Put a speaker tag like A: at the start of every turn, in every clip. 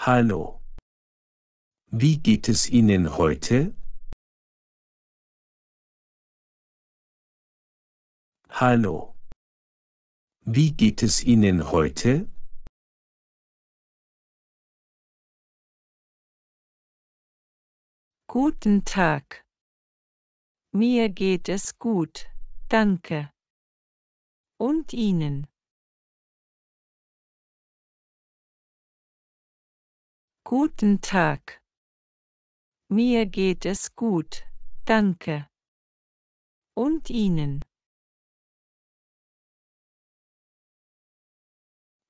A: Hallo. Wie geht es Ihnen heute? Hallo. Wie geht es Ihnen heute?
B: Guten Tag. Mir geht es gut, danke. Und Ihnen? Guten Tag. Mir geht es gut, danke. Und Ihnen?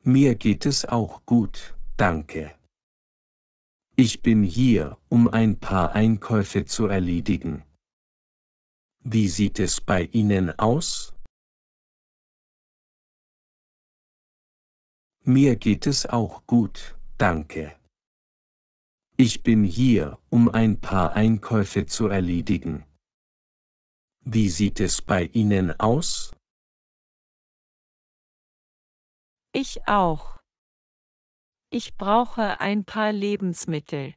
A: Mir geht es auch
C: gut, danke. Ich bin hier, um ein paar Einkäufe zu erledigen. Wie sieht es bei Ihnen aus?
A: Mir geht es
C: auch gut, danke. Ich bin hier, um ein paar Einkäufe zu erledigen. Wie sieht es bei Ihnen
A: aus?
B: Ich auch.
D: Ich brauche ein paar Lebensmittel.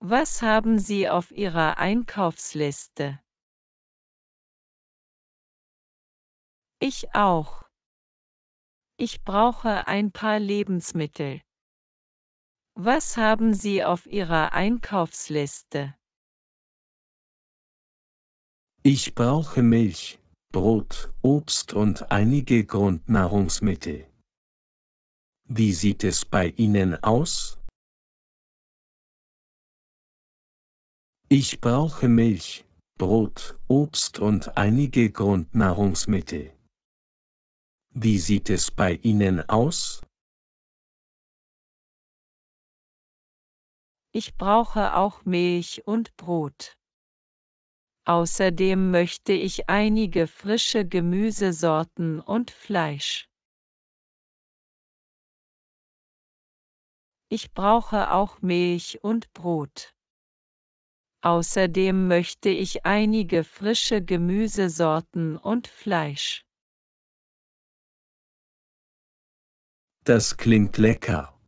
D: Was haben Sie auf Ihrer Einkaufsliste? Ich auch. Ich brauche ein paar Lebensmittel. Was haben Sie auf Ihrer Einkaufsliste?
C: Ich brauche Milch, Brot, Obst und einige Grundnahrungsmittel. Wie sieht es bei Ihnen aus? Ich brauche Milch, Brot, Obst und einige Grundnahrungsmittel. Wie sieht es bei Ihnen aus?
D: ich brauche auch Milch und Brot. Außerdem möchte ich einige frische Gemüsesorten und Fleisch. Ich brauche auch Milch und Brot. Außerdem möchte ich einige frische Gemüsesorten und Fleisch.
C: Das klingt lecker.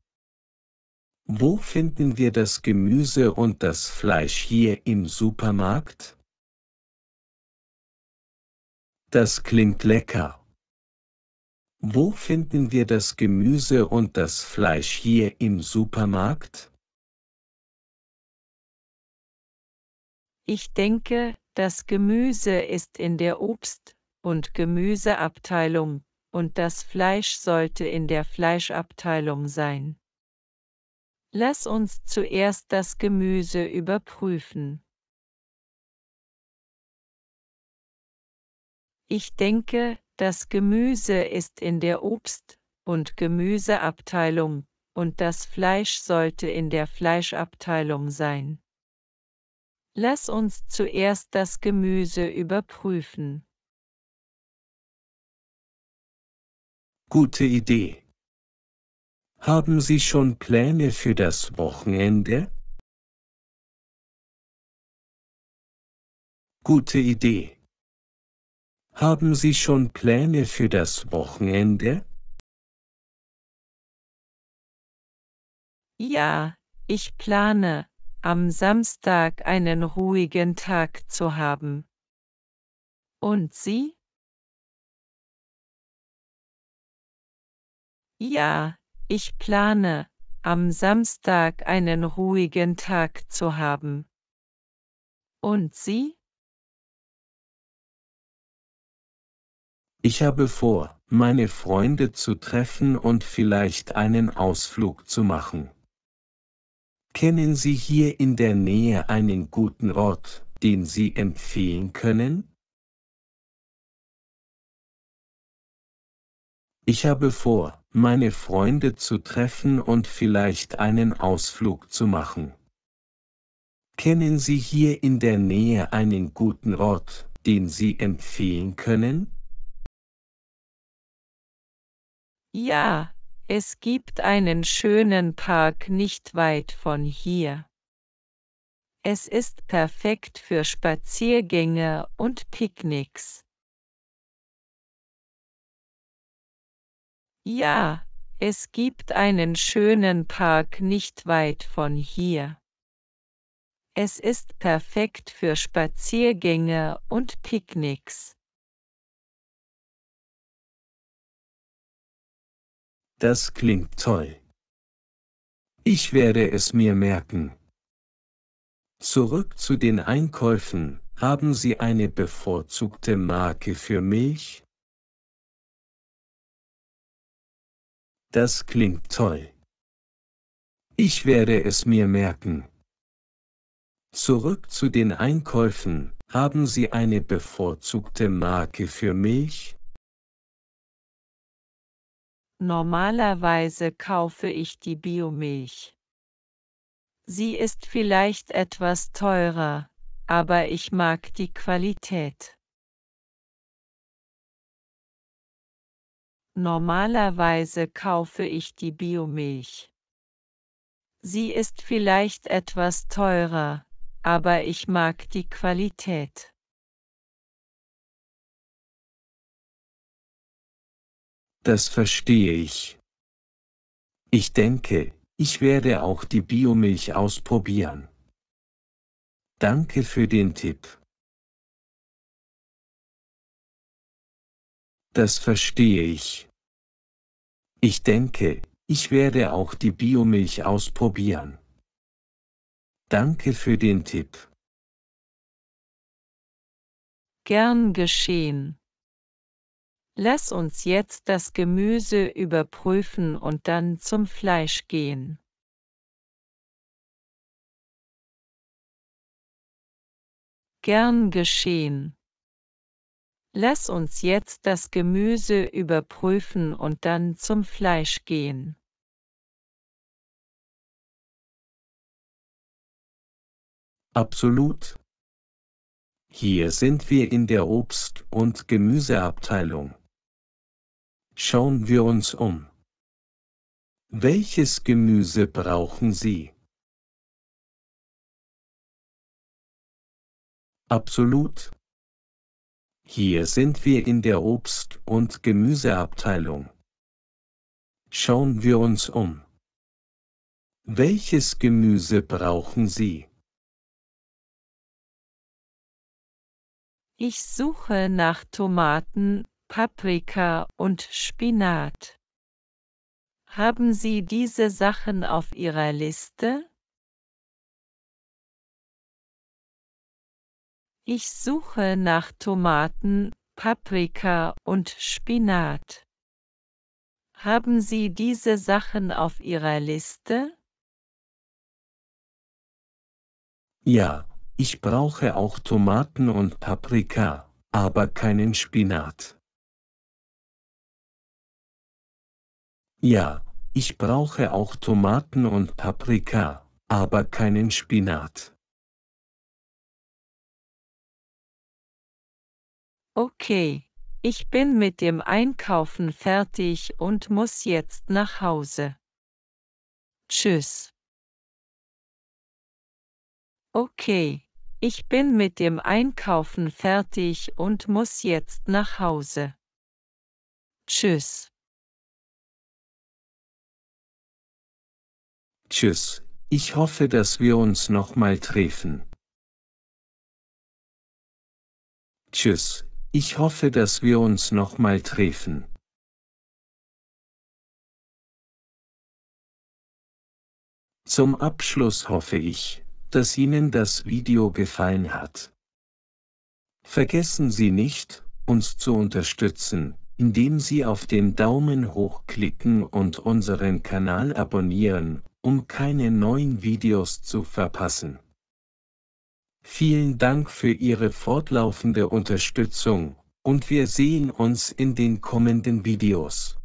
C: Wo finden wir das Gemüse und das Fleisch hier im Supermarkt? Das klingt lecker. Wo finden wir das Gemüse und das Fleisch hier im Supermarkt?
D: Ich denke, das Gemüse ist in der Obst- und Gemüseabteilung, und das Fleisch sollte in der Fleischabteilung sein. Lass uns zuerst das Gemüse überprüfen. Ich denke, das Gemüse ist in der Obst- und Gemüseabteilung und das Fleisch sollte in der Fleischabteilung sein. Lass uns zuerst das Gemüse überprüfen.
A: Gute Idee. Haben Sie schon Pläne für das Wochenende? Gute Idee.
C: Haben Sie schon Pläne für das Wochenende?
D: Ja, ich plane, am Samstag einen ruhigen Tag zu haben. Und Sie? Ja, ich plane, am Samstag einen ruhigen Tag zu haben. Und Sie?
C: Ich habe vor, meine Freunde zu treffen und vielleicht einen Ausflug zu machen. Kennen Sie hier in der Nähe einen guten Ort, den Sie empfehlen können? Ich habe vor, meine Freunde zu treffen und vielleicht einen Ausflug zu machen. Kennen Sie hier in der Nähe einen guten Ort, den Sie empfehlen können?
D: Ja, es gibt einen schönen Park nicht weit von hier. Es ist perfekt für Spaziergänge und Picknicks. Ja, es gibt einen schönen Park nicht weit von hier. Es ist perfekt für Spaziergänge und Picknicks.
A: Das klingt
C: toll. Ich werde es mir merken. Zurück zu den Einkäufen. Haben Sie eine bevorzugte Marke für Milch? Das klingt toll. Ich werde es mir merken. Zurück zu den Einkäufen. Haben Sie eine bevorzugte Marke für Milch?
D: Normalerweise kaufe ich die Biomilch. Sie ist vielleicht etwas teurer, aber ich mag die Qualität. Normalerweise kaufe ich die Biomilch. Sie ist vielleicht etwas teurer, aber ich mag die Qualität.
C: Das verstehe ich. Ich denke, ich werde auch die Biomilch ausprobieren. Danke für den Tipp. Das verstehe ich. Ich denke, ich werde auch die Biomilch ausprobieren. Danke für den
D: Tipp. Gern geschehen. Lass uns jetzt das Gemüse überprüfen und dann zum Fleisch gehen. Gern geschehen. Lass uns jetzt das Gemüse überprüfen und dann zum Fleisch gehen.
C: Absolut. Hier sind wir in der Obst- und Gemüseabteilung. Schauen wir uns um.
A: Welches Gemüse brauchen Sie?
C: Absolut. Hier sind wir in der Obst- und Gemüseabteilung. Schauen wir uns um. Welches Gemüse brauchen Sie?
D: Ich suche nach Tomaten, Paprika und Spinat. Haben Sie diese Sachen auf Ihrer Liste? Ich suche nach Tomaten, Paprika und Spinat. Haben Sie diese Sachen auf Ihrer Liste?
C: Ja, ich brauche auch Tomaten und Paprika, aber keinen Spinat. Ja, ich
A: brauche auch Tomaten und Paprika, aber keinen Spinat.
D: Okay, ich bin mit dem Einkaufen fertig und muss jetzt nach Hause. Tschüss. Okay, ich bin mit dem Einkaufen fertig und muss jetzt nach Hause. Tschüss.
C: Tschüss. Ich hoffe, dass wir uns nochmal treffen. Tschüss. Ich hoffe, dass
A: wir uns nochmal treffen.
C: Zum Abschluss hoffe ich, dass Ihnen das Video gefallen hat. Vergessen Sie nicht, uns zu unterstützen, indem Sie auf den Daumen hoch klicken und unseren Kanal abonnieren, um keine neuen Videos zu verpassen. Vielen Dank für Ihre fortlaufende Unterstützung, und wir sehen uns in den kommenden Videos.